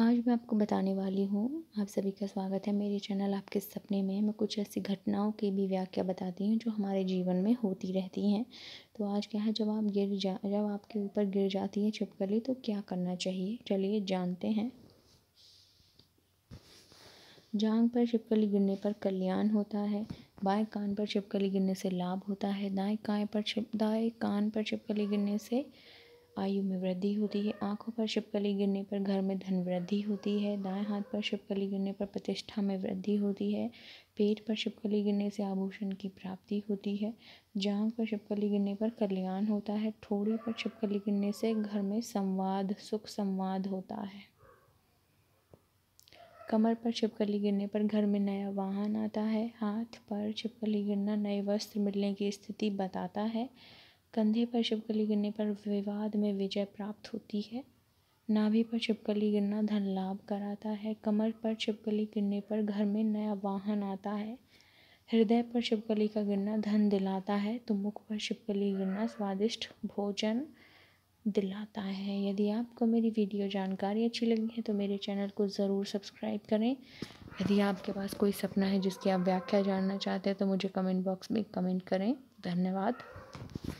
आज मैं आपको बताने वाली हूँ आप सभी का स्वागत है मेरे चैनल आपके सपने में मैं कुछ ऐसी घटनाओं की भी व्याख्या बताती हूँ जो हमारे जीवन में होती रहती हैं तो आज क्या है जब आप गिर जा जब आपके ऊपर गिर जाती है छिपकली तो क्या करना चाहिए चलिए जानते हैं जांग पर छिपकली गिरने पर कल्याण होता है बाएं कान पर छिपकली गिरने से लाभ होता है दाएं कान पर छिप दाएं कान पर छिपकली गिरने से आयु में वृद्धि होती है आँखों पर छिपकली गिरने पर घर में धन वृद्धि होती है दाएँ हाथ पर छिपकली गिरने पर प्रतिष्ठा में वृद्धि होती है पेट पर छिपकली गिरने से आभूषण की प्राप्ति होती है जांघ पर छिपकली गिरने पर कल्याण होता है ठोड़ी पर छिपकली गिरने से घर में संवाद सुख संवाद होता है कमर पर छिपकली गिरने पर घर में नया वाहन आता है हाथ पर छिपकली गिरना नए वस्त्र मिलने की स्थिति बताता है कंधे पर छिपकली गिरने पर विवाद में विजय प्राप्त होती है नाभि पर छिपकली गिरना धन लाभ कराता है कमर पर छिपकली गिरने पर घर में नया वाहन आता है हृदय पर छिपकली का गिरना धन दिलाता है तो मुख पर छिपकली गिरना स्वादिष्ट भोजन दिलाता है यदि आपको मेरी वीडियो जानकारी अच्छी लगी है तो मेरे चैनल को ज़रूर सब्सक्राइब करें यदि आपके पास कोई सपना है जिसकी आप व्याख्या जानना चाहते हैं तो मुझे कमेंट बॉक्स में कमेंट करें धन्यवाद